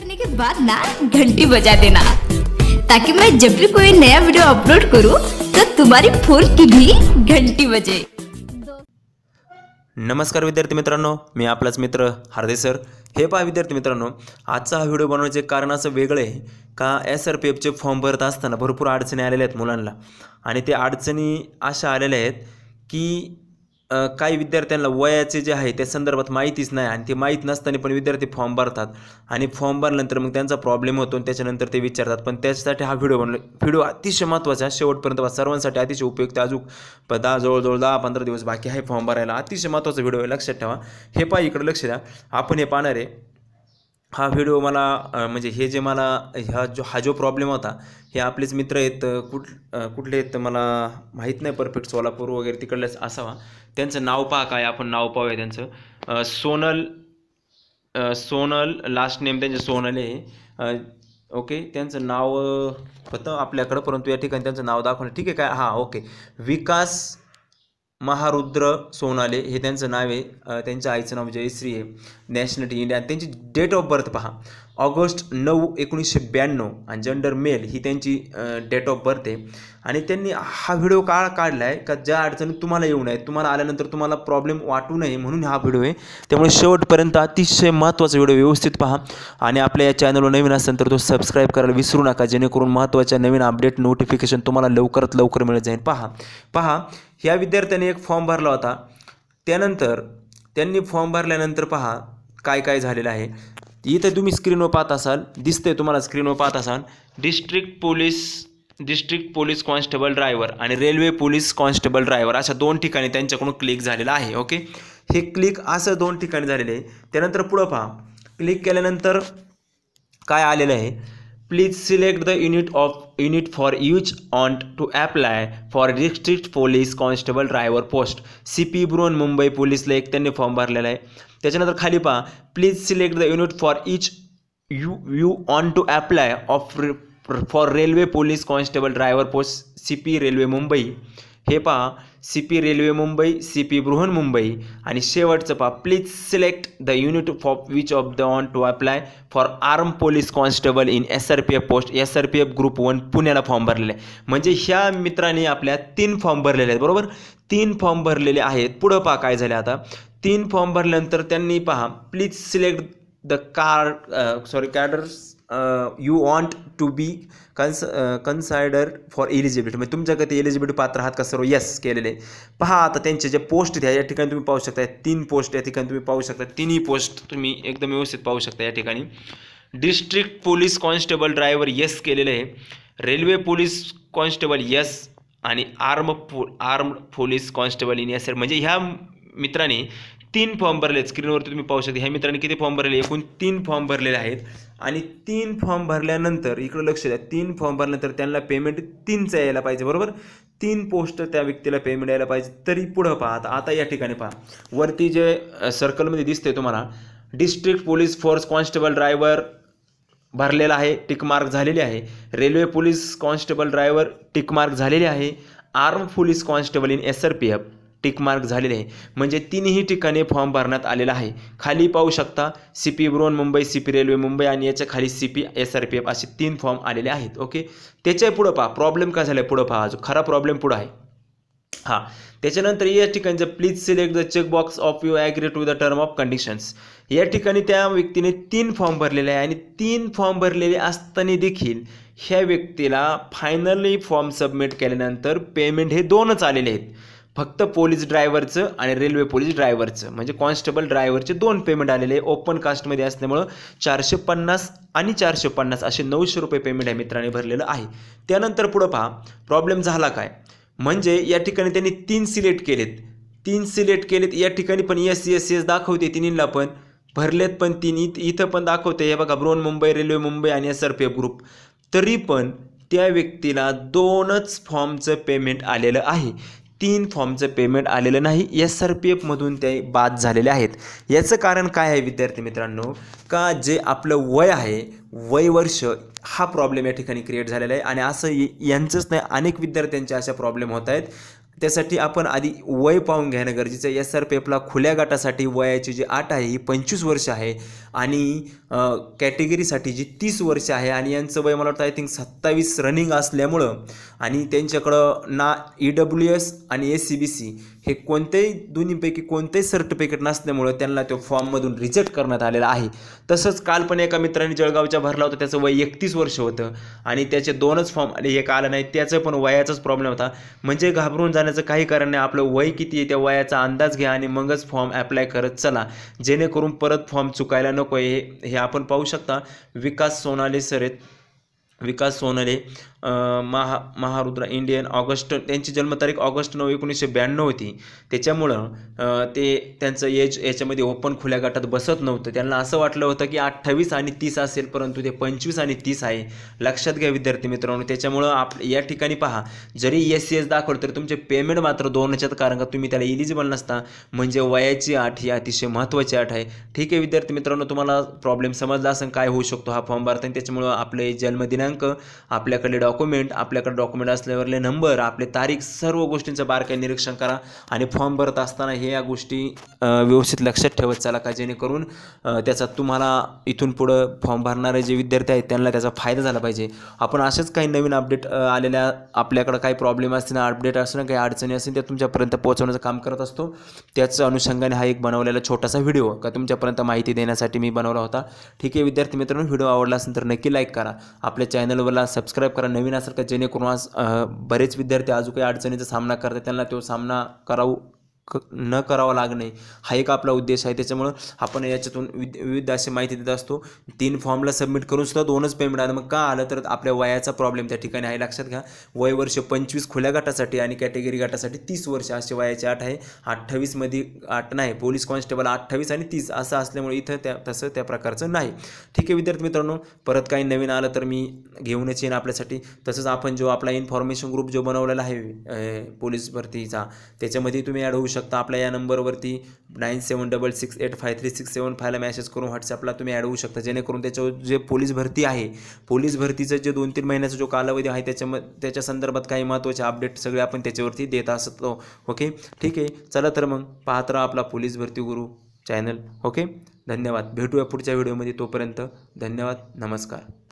करने के बाद ना घंटी बजा देना ताकि मैं जब भी कोई नया वीडियो अपलोड करूं तो तुम्हारी फोन की भी घंटी बजे नमस्कार विद्यार्थी मित्रांनो मी आपलाच मित्र हार्दे सर हे पहा विद्यार्थी मित्रांनो आजचा हा व्हिडिओ बनवण्याचे कारण असं वेगळं आहे का एस आर पी एफचे फॉर्म भरत असताना भरपूर अडचणी आलेल्या आहेत मुलांना आणि ते अडचणी अशा आलेल्या आहेत की काही विद्यार्थ्यांना वयाचे जे आहे त्या संदर्भात माहितीच नाही आणि ते माहीत नसताना पण विद्यार्थी फॉर्म भरतात आणि फॉर्म भरल्यानंतर मग त्यांचा प्रॉब्लेम होतो आणि त्याच्यानंतर ते विचारतात पण त्याच्यासाठी हा व्हिडिओ बनला व्हिडिओ अतिशय महत्त्वाचा शेवटपर्यंत सर्वांसाठी अतिशय उपयुक्त अजून दहा जवळजवळ दहा पंधरा दिवस बाकी आहे फॉर्म भरायला अतिशय महत्त्वाचा व्हिडिओ आहे लक्षात ठेवा हे पाय इकडे लक्ष द्या आपण हे पाहणार आहे हा व्हिडिओ मला म्हणजे हे जे मला हा जो हा जो प्रॉब्लेम होता हे आपलेच मित्र आहेत कुठ कुठले आहेत मला माहीत नाही परफेक्ट सोलापूर वगैरे तिकडलेच असावा त्यांचं नाव पहा काय आपण नाव पाहूया त्यांचं सोनल सोनल लास्ट नेम त्यांचं सोनल आहे ओके त्यांचं नाव होतं आपल्याकडं परंतु या ठिकाणी त्यांचं नाव दाखवलं ठीक आहे काय हां ओके विकास महारुद्र सोनाले हे त्यांचं नाव आहे त्यांच्या आईचं नाव जयश्री आहे नॅशनॅलिटी इंडिया त्यांची डेट ऑफ बर्थ पहा ऑगस्ट नऊ एकोणीसशे ब्याण्णव आणि जेंडर मेल ही त्यांची डेट ऑफ बर्थ आहे आणि त्यांनी हा व्हिडिओ काळ काढला आहे का ज्या अडचणी तुम्हाला येऊ नये तुम्हाला आल्यानंतर तुम्हाला प्रॉब्लेम वाटू नये म्हणून हा व्हिडिओ आहे त्यामुळे शेवटपर्यंत अतिशय महत्त्वाचा व्हिडिओ व्यवस्थित पहा आणि आपल्या या चॅनलवर नवीन असेल तर तो सबस्क्राईब करायला विसरू नका जेणेकरून महत्त्वाच्या नवीन अपडेट नोटिफिकेशन तुम्हाला लवकरात लवकर मिळत जाईल पहा पहा ह्या विद्यार्थ्याने एक फॉर्म भरला होता त्यानंतर त्यांनी फॉर्म भरल्यानंतर पहा काय काय झालेलं आहे इथे तुम्ही स्क्रीनवर पाहत असाल दिसते तुम्हाला स्क्रीनवर पाहत असाल district police district police constable driver आणि रेल्वे पोलीस कॉन्स्टेबल ड्रायव्हर अशा दोन ठिकाणी त्यांच्याकडून क्लिक झालेलं आहे ओके हे क्लिक असं दोन ठिकाणी झालेले आहे त्यानंतर पुढं पहा क्लिक केल्यानंतर काय आलेलं आहे please select the unit of unit for each on to apply for district police constable driver post C P ब्रोन मुंबई पोलीसला एक त्यांनी फॉर्म भरलेला आहे त्याच्यानंतर खाली पहा please select the unit for each you you on to apply of for railway police constable driver post C P railway Mumbai हे पहा C P railway Mumbai C P Mumbai आणि शेवटचं पहा please select the unit for which of the on to apply for arm police constable in S R P F post S R P F group one पुण्याला form भरलेला आहे म्हणजे ह्या मित्रांनी आपल्या तीन फॉर्म भरलेले आहेत बरोबर तीन फॉर्म भरलेले आहेत पुढं पहा काय झाले आता तीन फॉर्म भरल्यानंतर त्यांनी पहा please select the car sorry cadres uh, you want to be cons consider for eligibility म्हणजे तुमच्याकडे ते एलिजिबिलिटी पात्र आहात का सर्व येस केलेले पहा आता त्यांचे जे पोस्ट आहेत या ठिकाणी तुम्ही पाहू शकता तीन पोस्ट या ठिकाणी तुम्ही पाहू शकता तिन्ही पोस्ट तुम्ही एकदम व्यवस्थित पाहू शकता या ठिकाणी district police constable driver yes केलेले आहे रेल्वे पोलीस कॉन्स्टेबल येस आणि आर्म पो arm police constable in S म्हणजे ह्या मित्रांनी तीन फॉर्म भरले आहेत स्क्रीनवरती तुम्ही पाहू शकता ह्या मित्रांनी किती फॉर्म भरले एकूण तीन फॉर्म भरलेले आहेत आणि तीन फॉर्म भरल्यानंतर इकडं लक्ष द्या तीन फॉर्म भरल्यानंतर त्यांना पेमेंट तीनचं यायला पाहिजे बरोबर तीन पोस्ट त्या व्यक्तीला पेमेंट यायला पाहिजे तरी पुढं पहा आता या ठिकाणी पहा वरती जे सर्कलमध्ये दिसते तुम्हाला district police force constable driver भरलेला आहे टिकमार्क झालेली आहे railway police constable driver tick mark झालेले आहे arm police constable in S R P F tick mark झालेले आहे म्हणजे तीनही ठिकाणी फॉर्म भरण्यात आलेला आहे खाली पाहू शकता सी पी ब्रोन Mumbai C P railway Mumbai आणि याच्या खाली C P S R P F असे तीन फॉर्म आलेले आहेत ओके त्याच्या पुढं पहा प्रॉब्लेम काय झाला आहे पुढं पहा खरा प्रॉब्लेम पुढं आहे हां त्याच्यानंतर या ठिकाणचं please select the check box of you agree to the term of conditions या ठिकाणी त्या व्यक्तीने तीन फॉर्म भरलेले आहे आणि तीन फॉर्म भरलेले असताना देखील ह्या व्यक्तीला फायनली फॉर्म सबमिट केल्यानंतर पेमेंट हे दोनच आलेले आहेत फक्त पोलीस ड्रायव्हरचं आणि रेल्वे पोलीस ड्रायव्हरचं म्हणजे कॉन्स्टेबल ड्रायव्हरचे दोन पेमेंट आलेले आहे ओपन कास्टमध्ये असल्यामुळं चारशे पन्नास आणि चारशे पन्नास असे नऊशे रुपये पेमेंट आहे मित्रांनी भरलेलं आहे त्यानंतर पुढं पहा प्रॉब्लेम झाला काय म्हणजे या ठिकाणी त्यांनी तीन सिलेक्ट केलेत तीन सिलेक्ट केलेत या ठिकाणी पण एस एस एस दाखवते तिन्हीला पण भरलेत पण तिन्ही इथं पण दाखवते हे बघा ब्रोन मुंबई रेल्वे मुंबई आणि एस ग्रुप तरी पण त्या व्यक्तीला दोनच फॉर्मचं पेमेंट आलेलं आहे तीन फॉर्मचं पेमेंट आलेलं नाही एस आर पी एफमधून ते बाद झालेले आहेत याचं कारण काय आहे विद्यार्थी मित्रांनो का जे आपलं वय आहे वय वर्ष हा प्रॉब्लेम या ठिकाणी क्रिएट झालेला आहे आणि असं यांचंच नाही अनेक विद्यार्थ्यांचे अशा प्रॉब्लेम होत आहेत त्यासाठी आपण आधी वय पाहून घेणं गरजेचं आहे एस आर पी एफला खुल्या गटासाठी वयाची जी आठ आहे ही पंचवीस वर्ष आहे आणि कॅटेगरीसाठी जी तीस वर्ष आहे आणि यांचं वय मला वाटतं आय थिंक सत्तावीस रनिंग असल्यामुळं आणि त्यांच्याकडं ना ई डब्ल्यू एस आणि ए सी बी सी हे कोणत्याही दोन्हीपैकी कोणतेही सर्टिफिकेट नसल्यामुळं त्यांना तो फॉर्ममधून रिजेक्ट करण्यात आलेला आहे तसंच काल पण एका मित्राने जळगावच्या भरला होता त्याचं वय एकतीस वर्ष होतं आणि त्याचे दोनच फॉर्म एक आलं नाही त्याचं पण वयाचाच प्रॉब्लेम होता म्हणजे घाबरून जाणं करण्याचं काही कारण नाही आपलं वय किती आहे त्या वयाचा अंदाज घ्या आणि मगच फॉर्म अप्लाय करत चला जेणेकरून परत फॉर्म चुकायला नको हे हे आपण पाहू शकता विकास सोनाले सरेत विकास सोनाले महा महारुद्रा इंडियन ऑगस्ट त्यांची जन्मतारीख ऑगस्ट नऊ एकोणीसशे ब्याण्णव होती त्याच्यामुळं ते त्यांचं एज याच्यामध्ये ओपन खुल्या गटात बसत नव्हतं त्यांना असं वाटलं होतं की अठ्ठावीस आणि तीस असेल परंतु ते पंचवीस आणि तीस आहे लक्षात घ्या विद्यार्थी मित्रांनो त्याच्यामुळं आप या ठिकाणी पहा जरी एस सी एस दाखवलं तरी तुमचे पेमेंट मात्र दोन याच्यात कारण का तुम्ही त्याला इलिजिबल नसता म्हणजे वयाची आठ ही अतिशय महत्त्वाची आठ आहे ठीक आहे विद्यार्थी मित्रांनो तुम्हाला प्रॉब्लेम समजला असेल काय होऊ शकतो हा फॉर्म भरताना त्याच्यामुळं आपले जन्मदिनांक आपल्याकडे डॉ डॉक्युमेंट आपल्याकडे डॉक्युमेंट असल्यावरले नंबर आपले तारीख सर्व गोष्टींचं बारकाईने निरीक्षण करा आणि फॉर्म भरत असताना हे या गोष्टी व्यवस्थित लक्षात ठेवत चला का जेणेकरून त्याचा तुम्हाला इथून पुढं फॉर्म भरणारे जे विद्यार्थी आहेत त्यांना त्याचा फायदा झाला पाहिजे आपण असेच काही नवीन अपडेट आलेल्या आपल्याकडं काही प्रॉब्लेम असतील अपडेट असणं काही अडचणी असतील त्या तुमच्यापर्यंत पोहोचवण्याचं काम करत असतो त्याच अनुषंगाने हा एक बनवलेला छोटासा व्हिडिओ का तुमच्यापर्यंत माहिती देण्यासाठी मी बनवला होता ठीक आहे विद्यार्थी मित्रांनो व्हिडिओ आवडला असेल तर नक्की लाईक करा आपल्या चॅनलवरला सबस्क्राईब करा नवीन असेल का जेणेकरून आज बरेच विद्यार्थी अजून काही अडचणीचा सामना करतात त्यांना तो सामना करावं क न करावा लागणे हा एक आपला उद्देश आहे त्याच्यामुळं आपण याच्यातून विविध अशी माहिती देत असतो तीन फॉर्मला सबमिट करून सुद्धा दोनच पेमेंट आलं मग का आलं तर आपल्या वयाचा प्रॉब्लेम त्या ठिकाणी आहे लक्षात घ्या वय वर्ष पंचवीस खुल्या गटासाठी आणि कॅटेगरी गटासाठी तीस वर्ष असे वयाचे आठ आहे अठ्ठावीसमध्ये आठ नाही पोलीस कॉन्स्टेबल अठ्ठावीस आणि तीस असं असल्यामुळे इथं त्या तसं त्या प्रकारचं नाही ठीक आहे विद्यार्थी मित्रांनो परत काही नवीन आलं तर मी घेऊनच येईन आपल्यासाठी तसंच आपण जो आपला इन्फॉर्मेशन ग्रुप जो बनवलेला आहे पोलीस भरतीचा त्याच्यामध्ये तुम्ही ॲड होऊ शकता शकता आपल्या या नंबरवरती nine seven double six eight five three six seven फायला मॅसेज करून व्हॉट्सअपला तुम्ही ॲड होऊ शकता जेणेकरून त्याच्यावर जे पोलीस भरती आहे पोलीस भरतीचं जे दोन तीन महिन्याचा जो कालावधी आहे त्याच्या त्याच्या संदर्भात काही महत्त्वाचे अपडेट सगळे आपण त्याच्यावरती देत असतो ओके ठीक आहे चला तर मग पाहत राहा आपला पोलीस भरती गुरु चॅनल ओके धन्यवाद भेटूया पुढच्या व्हिडिओमध्ये तोपर्यंत धन्यवाद नमस्कार